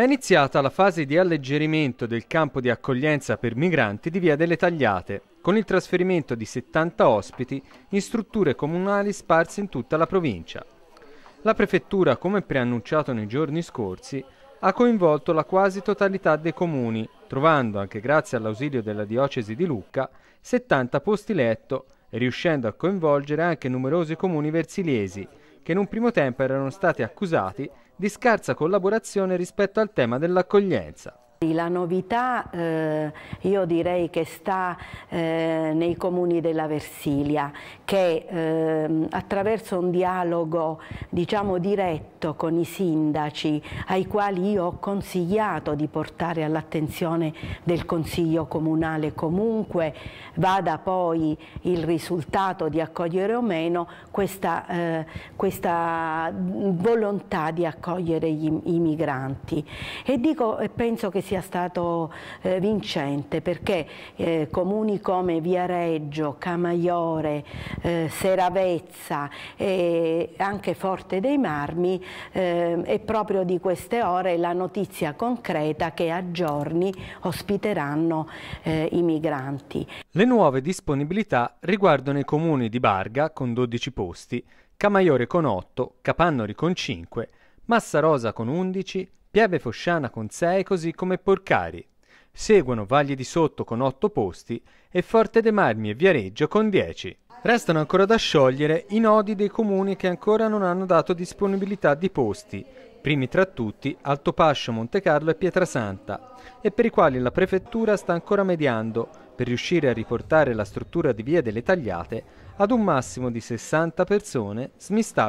È iniziata la fase di alleggerimento del campo di accoglienza per migranti di Via delle Tagliate, con il trasferimento di 70 ospiti in strutture comunali sparse in tutta la provincia. La prefettura, come preannunciato nei giorni scorsi, ha coinvolto la quasi totalità dei comuni, trovando, anche grazie all'ausilio della diocesi di Lucca, 70 posti letto e riuscendo a coinvolgere anche numerosi comuni versiliesi, che in un primo tempo erano stati accusati di scarsa collaborazione rispetto al tema dell'accoglienza. La novità eh, io direi che sta eh, nei comuni della Versilia che eh, attraverso un dialogo diciamo diretto con i sindaci ai quali io ho consigliato di portare all'attenzione del Consiglio Comunale comunque vada poi il risultato di accogliere o meno questa, eh, questa volontà di accogliere gli, i migranti e dico penso che sia stato eh, vincente perché eh, comuni come Viareggio, Camaiore, eh, Seravezza e anche Forte dei Marmi ehm, è proprio di queste ore la notizia concreta che a giorni ospiteranno eh, i migranti. Le nuove disponibilità riguardano i comuni di Barga con 12 posti, Camaiore con 8, Capannori con 5, Massarosa con 11, Pieve Fosciana con 6 così come Porcari. Seguono Vagli di Sotto con 8 posti e Forte de Marmi e Viareggio con 10. Restano ancora da sciogliere i nodi dei comuni che ancora non hanno dato disponibilità di posti, primi tra tutti Altopascio, Monte Carlo e Pietrasanta, e per i quali la prefettura sta ancora mediando per riuscire a riportare la struttura di Via delle Tagliate ad un massimo di 60 persone smistabili